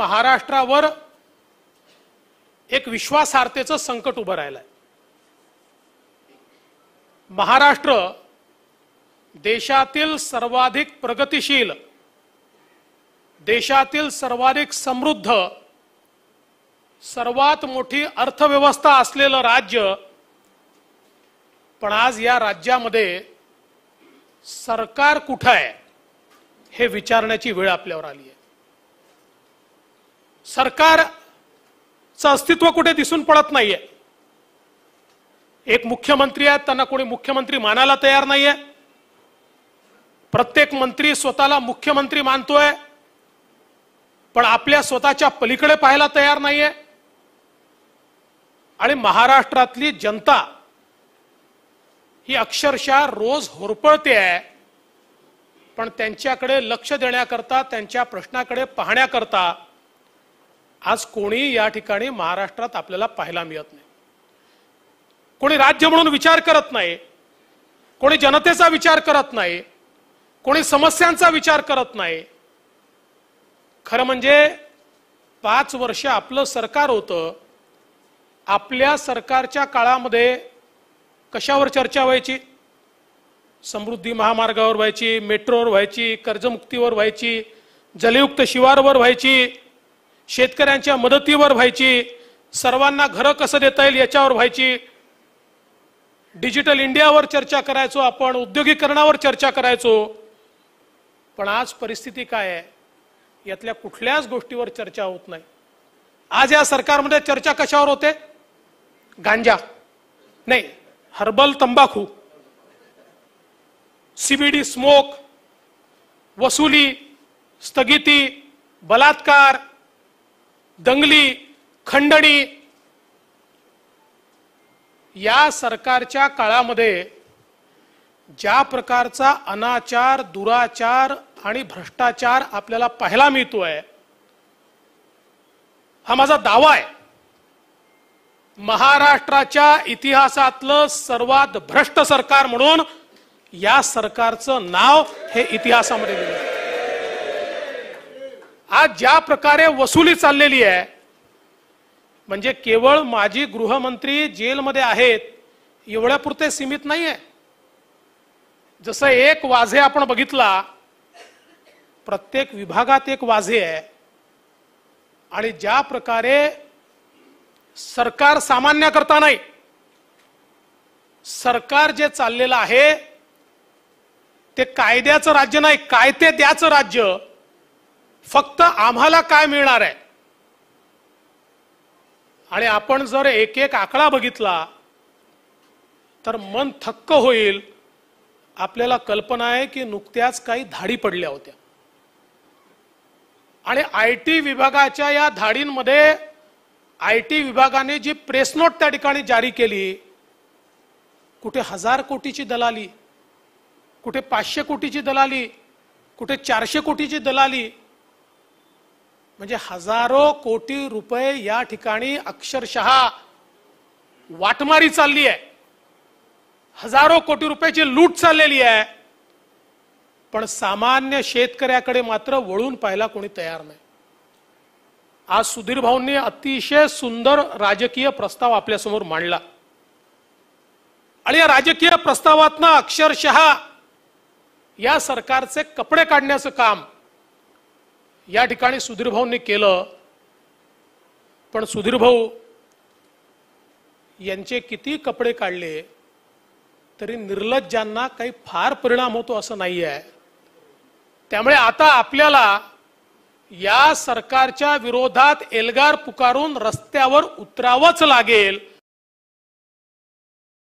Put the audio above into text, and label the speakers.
Speaker 1: महाराष्ट्रावर एक विश्वासार्हतेचं संकट उभं राहिलं आहे महाराष्ट्र देशातील सर्वाधिक प्रगतिशील देशातील सर्वाधिक समृद्ध सर्वात मोठी अर्थव्यवस्था असलेलं राज्य पण आज या राज्यामध्ये सरकार कुठं आहे हे विचारण्याची वेळ आपल्यावर आली आहे सरकारचं अस्तित्व कुठे दिसून पडत नाहीये एक मुख्यमंत्री आहेत त्यांना कोणी मुख्यमंत्री मानायला तयार नाहीये प्रत्येक मंत्री स्वतःला मुख्यमंत्री मानतोय पण आपल्या स्वतःच्या पलीकडे पाहायला तयार नाहीये आणि महाराष्ट्रातली जनता ही अक्षरशः रोज होरपळते आहे पण त्यांच्याकडे लक्ष देण्याकरता त्यांच्या प्रश्नाकडे पाहण्याकरता आज कोणी या ठिकाणी महाराष्ट्रात आपल्याला पाहायला मिळत नाही कोणी राज्य म्हणून विचार करत नाही कोणी जनतेचा विचार करत नाही कोणी समस्यांचा विचार करत नाही खरं म्हणजे पाच वर्ष आपलं सरकार होतं आपल्या सरकारच्या काळामध्ये कशावर चर्चा व्हायची समृद्धी महामार्गावर व्हायची मेट्रोवर व्हायची कर्जमुक्तीवर व्हायची जलयुक्त शिवारवर व्हायची शेतकऱ्यांच्या मदतीवर व्हायची सर्वांना घरं कसं देता येईल याच्यावर व्हायची डिजिटल इंडियावर चर्चा करायचो आपण उद्योगीकरणावर चर्चा करायचो पण आज परिस्थिती काय आहे यातल्या कुठल्याच गोष्टीवर चर्चा होत नाही आज या सरकारमध्ये चर्चा कशावर होते गांजा नाही हर्बल तंबाखू सीबीडी स्मोक वसुली स्थगिती बलात्कार दंगली खंडणी या सरकारच्या काळामध्ये ज्या प्रकारचा अनाचार दुराचार आणि भ्रष्टाचार आपल्याला पाहायला मिळतोय हा माझा दावा आहे महाराष्ट्राच्या इतिहासातलं सर्वात भ्रष्ट सरकार म्हणून या सरकारचं नाव हे इतिहासामध्ये दिलं आज ज्या प्रकारे वसुली चाललेली आहे म्हणजे केवळ माजी गृहमंत्री जेलमध्ये आहेत एवढ्यापुरते सीमित नाही आहे जसं एक वाझे आपण बघितला प्रत्येक विभागात एक वाझे आहे आणि ज्या प्रकारे सरकार सामान्य करता नाही सरकार जे चाललेलं आहे ते कायद्याचं राज्य नाही कायदे द्याचं राज्य फक्त आम्हाला काय मिळणार आहे आणि आपण जर एक एक आकडा बघितला तर मन थक्क होईल आपल्याला कल्पना आहे की नुकत्याच काही धाडी पडल्या होत्या आणि आय टी विभागाच्या या धाडींमध्ये आय टी विभागाने जी प्रेस नोट त्या ठिकाणी जारी केली कुठे हजार कोटीची दलाली कुठे पाचशे कोटीची दलाली कुठे चारशे कोटीची दलाली म्हणजे हजारो कोटी रुपये या ठिकाणी अक्षरशः वाटमारी चालली आहे हजारो कोटी रुपयाची लूट चाललेली आहे पण सामान्य शेतकऱ्याकडे मात्र वळून पाहायला कोणी तयार नाही आज सुधीर भाऊंनी अतिशय सुंदर राजकीय प्रस्ताव आपल्यासमोर मांडला आणि या राजकीय प्रस्तावातनं अक्षरशः या सरकारचे कपडे काढण्याचं काम या ठिकाणी सुधीरभाऊंनी केलं पण सुधीरभाऊ यांचे किती कपडे काढले तरी निर्लज्जांना काही फार परिणाम होतो असं नाही आहे त्यामुळे आता आपल्याला या सरकारच्या विरोधात एल्गार पुकारून रस्त्यावर उतरावंच लागेल